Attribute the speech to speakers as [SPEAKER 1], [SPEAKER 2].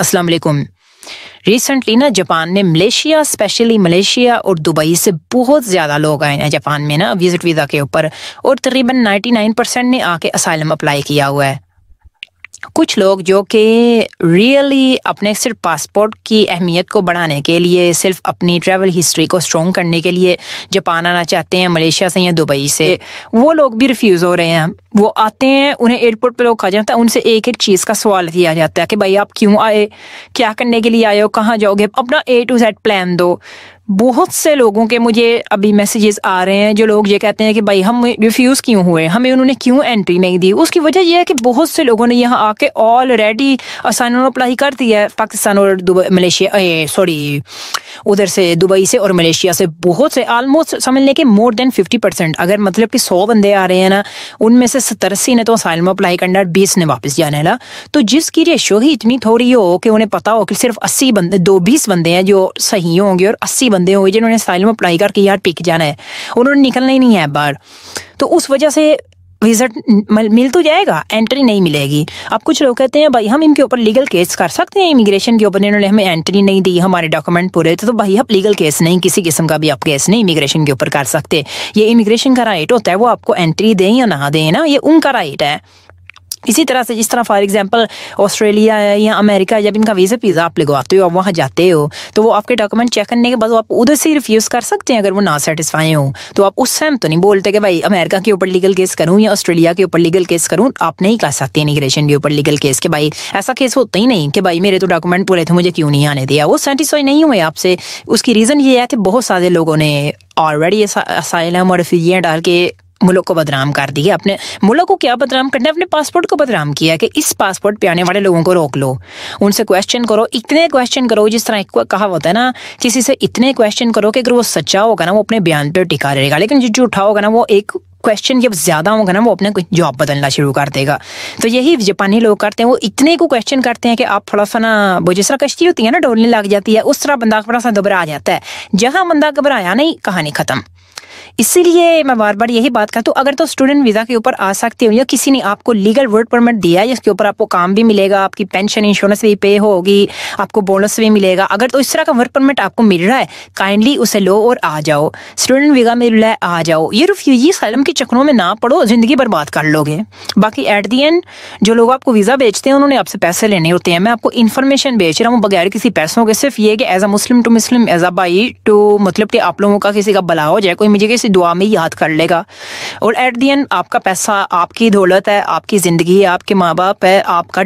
[SPEAKER 1] अस्सलाम वालेकुम रिसेंटली ना जापान ने मलेशिया स्पेशली मलेशिया और दुबई से बहुत ज़्यादा लोग आए हैं जापान में ना विज़िट वीज़ा के ऊपर और तकरीबन 99 परसेंट ने आके असाइलम अप्लाई किया हुआ है कुछ लोग जो कि रियली अपने सिर्फ पासपोर्ट की अहमियत को बढ़ाने के लिए सिर्फ अपनी ट्रैवल हिस्ट्री को स्ट्रॉन्ग करने के लिए जापान आना चाहते हैं मलेशिया से या दुबई से वो लोग भी रिफ्यूज़ हो रहे हैं वो आते हैं उन्हें एयरपोर्ट पे लोग खा जाता है तो उनसे एक एक चीज़ का सवाल किया जाता है कि भाई आप क्यों आए क्या करने के लिए आए हो कहाँ जाओगे अपना ए टू जेड प्लान दो बहुत से लोगों के मुझे अभी मैसेजेस आ रहे हैं जो लोग ये कहते हैं कि भाई हम रिफ्यूज़ क्यों हुए हमें उन्होंने क्यों एंट्री नहीं दी उसकी वजह यह है कि बहुत से लोगों ने यहाँ आके ऑलरेडी असाइनमेंट अप्लाई कर दिया है पाकिस्तान और दुबई मलेशिया सॉरी उधर से दुबई से और मलेशिया से बहुत से आलमोस्ट समझ लें कि मोर देन फिफ्टी परसेंट अगर मतलब कि सौ बंदे आ रहे हैं ना उनमें से से सतरसी ने तो असाइलम अप्लाई करना बीस ने वापस जाने ला तो जिसकी रेशो ही इतनी थोड़ी हो कि उन्हें पता हो कि सिर्फ अस्सी बंदे दो बीस बंदे हैं जो सही होंगे और अस्सी बंदे होंगे जिन्होंने असाइलम अप्लाई करके यार पिक जाना है उन्होंने निकलना ही नहीं है बाहर तो उस वजह से विजिट मिल तो जाएगा एंट्री नहीं मिलेगी अब कुछ लोग कहते हैं भाई हम इनके ऊपर लीगल केस कर सकते हैं इमिग्रेशन के ऊपर इन्होंने हमें एंट्री नहीं दी हमारे डॉक्यूमेंट पूरे थे तो भाई आप लीगल केस नहीं किसी किस्म का भी आप केस नहीं इमिग्रेशन के ऊपर कर सकते ये इमिग्रेशन का राइट होता है वो आपको एंट्री दें या ना दें ना ये उनका राइट है इसी तरह से जिस तरह फॉर एग्जांपल ऑस्ट्रेलिया या अमेरिका जब इनका वीज़ा पीजा आप लगवाते हो आप वहाँ जाते हो तो वो आपके डॉक्यूमेंट चेक करने के बाद आप उधर से रिफ्यूज़ कर सकते हैं अगर वो ना सेटिस्फाई हो तो आप उस टाइम तो नहीं बोलते कि भाई अमेरिका के ऊपर लीगल केस करूँ या ऑस्ट्रेलिया के ऊपर लीगल केस करूँ आप नहीं कर सकते इमिग्रेशन के ऊपर लीगल केस के भाई ऐसा केस होता ही नहीं कि भाई मेरे तो डॉक्यूमेंट पूरे थे मुझे क्यों नहीं आने दिया वो सेटिस्फाई नहीं हुए आपसे उसकी रीज़न ये है कि बहुत सारे लोगों ने ऑलरेडी असाइलम और रिफ्यूजियाँ डाल के मुल्क को बदनाम कर दिया अपने मुल्क को क्या बदनाम करना है अपने पासपोर्ट को बदनाम किया कि इस पासपोर्ट पे आने वाले लोगों को रोक लो उनसे क्वेश्चन करो इतने क्वेश्चन करो जिस तरह एक कहा होता है ना किसी से इतने क्वेश्चन करो कि अगर वो सच्चा होगा ना वो अपने बयान पर टिका रहेगा लेकिन जो झूठा होगा ना वो एक क्वेश्चन जब ज़्यादा होगा ना वो अपने जॉब बदलना शुरू कर देगा तो यही जापानी लोग करते हैं वो इतने को क्वेश्चन करते हैं कि आप थोड़ा सा ना वो जिस तरह कश्ती होती है ना डोलने लग जाती है उस तरह बंदा थोड़ा सा घबरा जाता है जहां बंदा घबराया नहीं कहानी ख़त्म इसीलिए मैं बार बार यही बात करता हूँ अगर तो स्टूडेंट वीज़ा के ऊपर आ सकते हो या किसी ने आपको लीगल वर्क परमिट दिया है जिसके ऊपर आपको काम भी मिलेगा आपकी पेंशन इंश्योरेंस भी पे होगी आपको बोनस भी मिलेगा अगर तो इस तरह का वर्क परमिट आपको मिल रहा है काइंडली उसे लो और आ जाओ स्टूडेंट वीज़ा मिल रहा है आ जाओ ये रिफ्यूजी सैलम के चक्रों में ना पढ़ो ज़िंदगी बर्बाद कर लोगे बाकी एट दी एंड जो लोग आपको वीज़ा बेचते हैं उन्होंने आपसे पैसे लेने होते हैं मैं आपको इन्फॉर्मेशन बेच रहा हूँ बगैर किसी पैसों के सिर्फ ये कि as a Muslim to Muslim as a भाई टू मतलब कि आप लोगों का किसी का भला हो जाए कोई मुझे किसी दुआ में याद कर लेगा और एट दी एंड आपका पैसा आपकी दौलत है आपकी ज़िंदगी है आपके माँ बाप है आपका